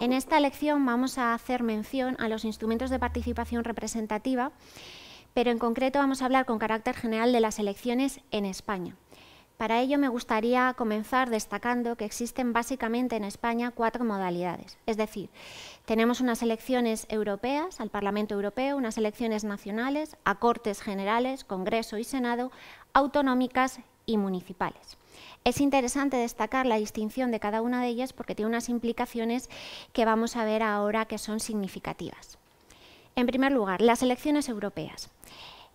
En esta lección vamos a hacer mención a los instrumentos de participación representativa, pero en concreto vamos a hablar con carácter general de las elecciones en España. Para ello me gustaría comenzar destacando que existen básicamente en España cuatro modalidades. Es decir, tenemos unas elecciones europeas al Parlamento Europeo, unas elecciones nacionales, a Cortes Generales, Congreso y Senado, autonómicas y municipales. Es interesante destacar la distinción de cada una de ellas porque tiene unas implicaciones que vamos a ver ahora que son significativas. En primer lugar, las elecciones europeas.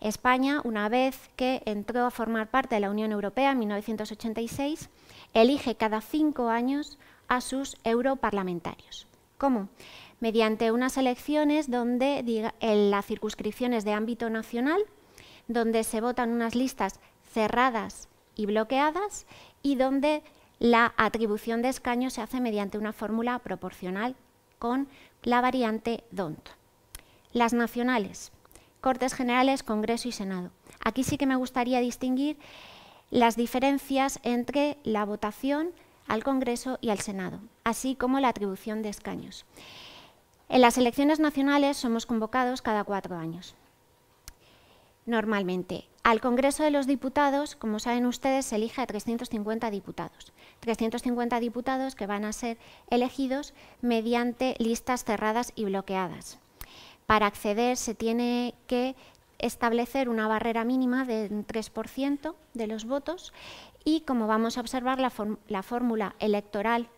España, una vez que entró a formar parte de la Unión Europea en 1986, elige cada cinco años a sus europarlamentarios. ¿Cómo? Mediante unas elecciones donde en las circunscripciones de ámbito nacional, donde se votan unas listas cerradas y bloqueadas y donde la atribución de escaños se hace mediante una fórmula proporcional con la variante DONT. Las nacionales, Cortes Generales, Congreso y Senado. Aquí sí que me gustaría distinguir las diferencias entre la votación al Congreso y al Senado, así como la atribución de escaños. En las elecciones nacionales somos convocados cada cuatro años, normalmente. Al Congreso de los Diputados, como saben ustedes, se elige a 350 diputados. 350 diputados que van a ser elegidos mediante listas cerradas y bloqueadas. Para acceder se tiene que establecer una barrera mínima de 3% de los votos y, como vamos a observar, la, la fórmula electoral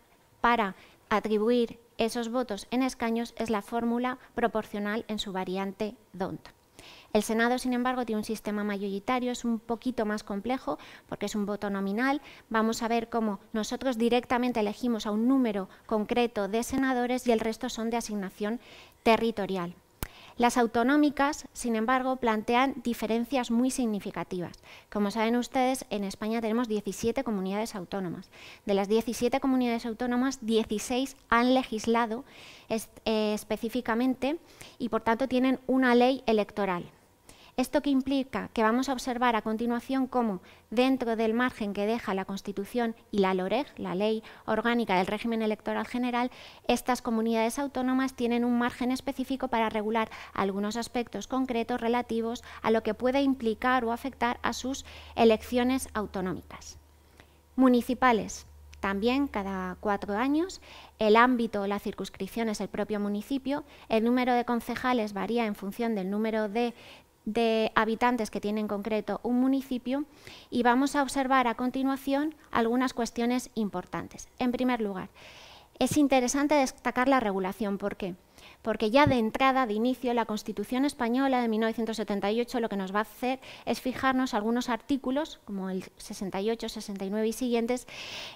para atribuir esos votos en escaños es la fórmula proporcional en su variante DONT. El Senado, sin embargo, tiene un sistema mayoritario, es un poquito más complejo porque es un voto nominal. Vamos a ver cómo nosotros directamente elegimos a un número concreto de senadores y el resto son de asignación territorial. Las autonómicas, sin embargo, plantean diferencias muy significativas. Como saben ustedes, en España tenemos 17 comunidades autónomas. De las 17 comunidades autónomas, 16 han legislado eh, específicamente y, por tanto, tienen una ley electoral. Esto que implica que vamos a observar a continuación cómo, dentro del margen que deja la Constitución y la LOREG, la Ley Orgánica del Régimen Electoral General, estas comunidades autónomas tienen un margen específico para regular algunos aspectos concretos relativos a lo que pueda implicar o afectar a sus elecciones autonómicas. Municipales también cada cuatro años. El ámbito o la circunscripción es el propio municipio. El número de concejales varía en función del número de de habitantes que tiene en concreto un municipio y vamos a observar a continuación algunas cuestiones importantes. En primer lugar, es interesante destacar la regulación. ¿Por qué? Porque ya de entrada, de inicio, la Constitución española de 1978 lo que nos va a hacer es fijarnos algunos artículos, como el 68, 69 y siguientes,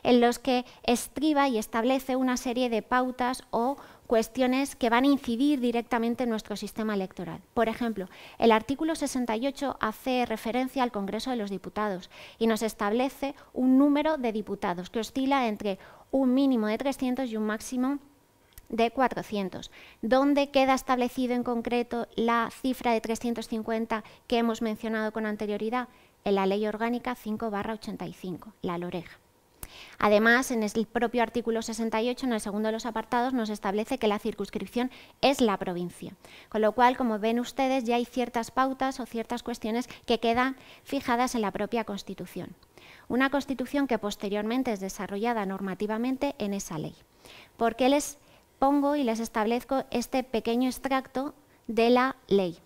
en los que estriba y establece una serie de pautas o cuestiones que van a incidir directamente en nuestro sistema electoral. Por ejemplo, el artículo 68 hace referencia al Congreso de los Diputados y nos establece un número de diputados que oscila entre un mínimo de 300 y un máximo de 400. ¿Dónde queda establecido en concreto la cifra de 350 que hemos mencionado con anterioridad? En la Ley Orgánica 5-85, la Loreja. Además, en el propio artículo 68, en el segundo de los apartados, nos establece que la circunscripción es la provincia. Con lo cual, como ven ustedes, ya hay ciertas pautas o ciertas cuestiones que quedan fijadas en la propia Constitución. Una Constitución que posteriormente es desarrollada normativamente en esa ley. ¿Por qué les pongo y les establezco este pequeño extracto de la ley?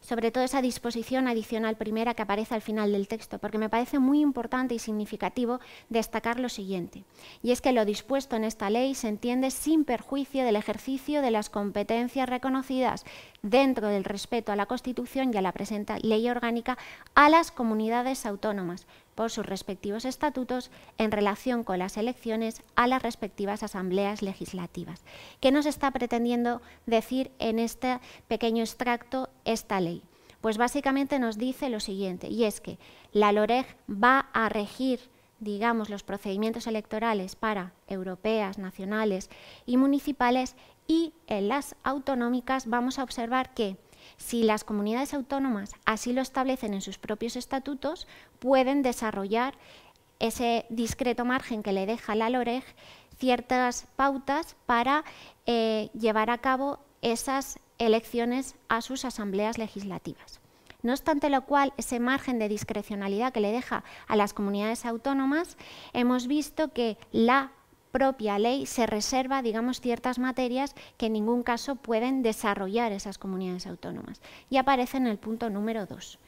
sobre todo esa disposición adicional primera que aparece al final del texto, porque me parece muy importante y significativo destacar lo siguiente, y es que lo dispuesto en esta ley se entiende sin perjuicio del ejercicio de las competencias reconocidas dentro del respeto a la Constitución y a la presente ley orgánica a las comunidades autónomas, por sus respectivos estatutos en relación con las elecciones a las respectivas asambleas legislativas. ¿Qué nos está pretendiendo decir en este pequeño extracto esta ley? Pues básicamente nos dice lo siguiente, y es que la LOREG va a regir digamos, los procedimientos electorales para europeas, nacionales y municipales y en las autonómicas vamos a observar que si las comunidades autónomas así lo establecen en sus propios estatutos, pueden desarrollar ese discreto margen que le deja la LOREG ciertas pautas para eh, llevar a cabo esas elecciones a sus asambleas legislativas. No obstante lo cual, ese margen de discrecionalidad que le deja a las comunidades autónomas, hemos visto que la propia ley se reserva, digamos, ciertas materias que en ningún caso pueden desarrollar esas comunidades autónomas. Y aparece en el punto número 2.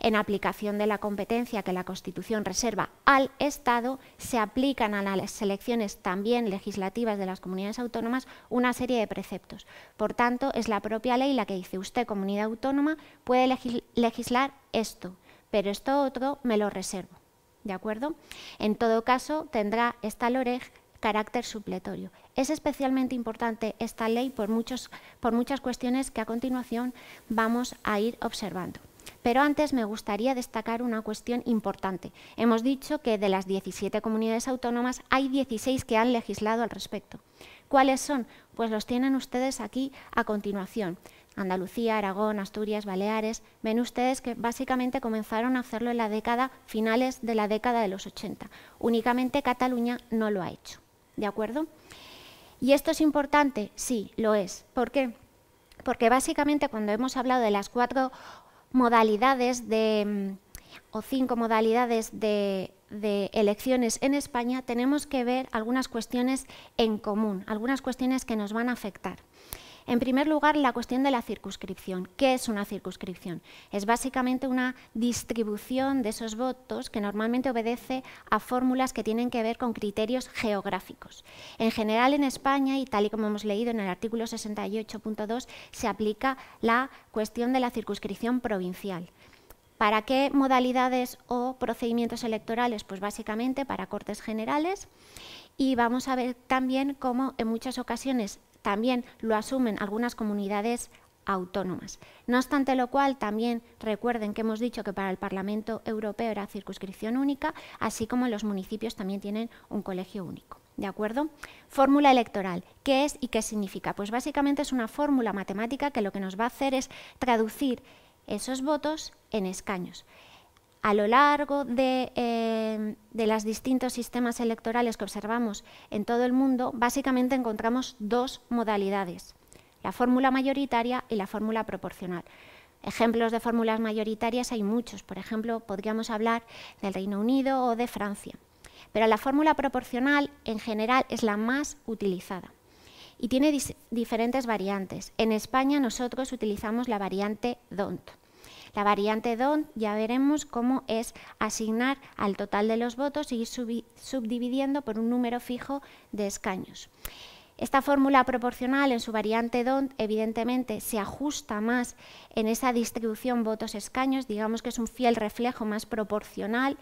En aplicación de la competencia que la Constitución reserva al Estado, se aplican a las elecciones también legislativas de las comunidades autónomas una serie de preceptos. Por tanto, es la propia ley la que dice usted, comunidad autónoma, puede legislar esto, pero esto otro me lo reservo. ¿De acuerdo? En todo caso, tendrá esta LOREG carácter supletorio. Es especialmente importante esta ley por, muchos, por muchas cuestiones que a continuación vamos a ir observando. Pero antes me gustaría destacar una cuestión importante. Hemos dicho que de las 17 comunidades autónomas hay 16 que han legislado al respecto. ¿Cuáles son? Pues los tienen ustedes aquí a continuación. Andalucía, Aragón, Asturias, Baleares, ven ustedes que básicamente comenzaron a hacerlo en la década finales de la década de los 80. Únicamente Cataluña no lo ha hecho. ¿de acuerdo? ¿Y esto es importante? Sí, lo es. ¿Por qué? Porque básicamente cuando hemos hablado de las cuatro modalidades de, mm, o cinco modalidades de, de elecciones en España, tenemos que ver algunas cuestiones en común, algunas cuestiones que nos van a afectar. En primer lugar, la cuestión de la circunscripción. ¿Qué es una circunscripción? Es básicamente una distribución de esos votos que normalmente obedece a fórmulas que tienen que ver con criterios geográficos. En general, en España, y tal y como hemos leído en el artículo 68.2, se aplica la cuestión de la circunscripción provincial. ¿Para qué modalidades o procedimientos electorales? Pues básicamente para cortes generales y vamos a ver también cómo en muchas ocasiones también lo asumen algunas comunidades autónomas. No obstante lo cual, también recuerden que hemos dicho que para el Parlamento Europeo era circunscripción única, así como los municipios también tienen un colegio único. ¿De acuerdo? Fórmula electoral. ¿Qué es y qué significa? Pues básicamente es una fórmula matemática que lo que nos va a hacer es traducir esos votos en escaños a lo largo de, em, los distintos sistemas electorales que observamos en todo el mundo, básicamente encontramos dos modalidades, la fórmula mayoritaria y la fórmula proporcional. Ejemplos de fórmulas mayoritarias hay muchos, por ejemplo, podríamos hablar del Reino Unido o de Francia, pero la fórmula proporcional en general es la más utilizada y tiene diferentes variantes. En España nosotros utilizamos la variante DONT. La variante don, ya veremos cómo es asignar al total de los votos y ir subdividiendo por un número fijo de escaños. Esta fórmula proporcional en su variante DONT evidentemente se ajusta más en esa distribución votos-escaños, digamos que es un fiel reflejo más proporcional,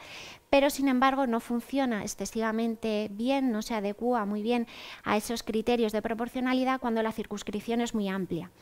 pero sin embargo no funciona excesivamente bien, no se adecua muy bien a esos criterios de proporcionalidad cuando la circunscripción es muy amplia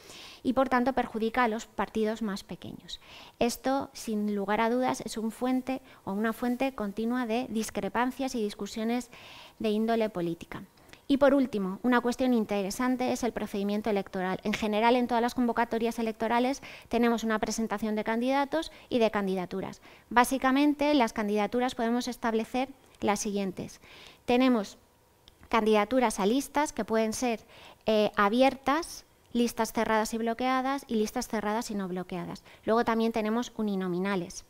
y por tanto perjudica a los partidos más pequeños. Esto, sin lugar a dudas, es un fuente o una fuente continua de discrepancias y discusiones de índole política. Y por último, una cuestión interesante es el procedimiento electoral. En general, en todas las convocatorias electorales tenemos una presentación de candidatos y de candidaturas. Básicamente, las candidaturas podemos establecer las siguientes. Tenemos candidaturas a listas que pueden ser eh, abiertas, listas cerradas y bloqueadas y listas cerradas y no bloqueadas. Luego también tenemos uninominales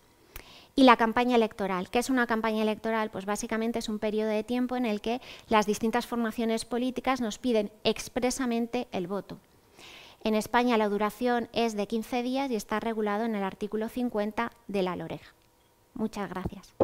y la campaña electoral. ¿Qué es una campaña electoral? Pues básicamente es un periodo de tiempo en el que las distintas formaciones políticas nos piden expresamente el voto. En España la duración es de 15 días y está regulado en el artículo 50 de la Loreja. Muchas gracias.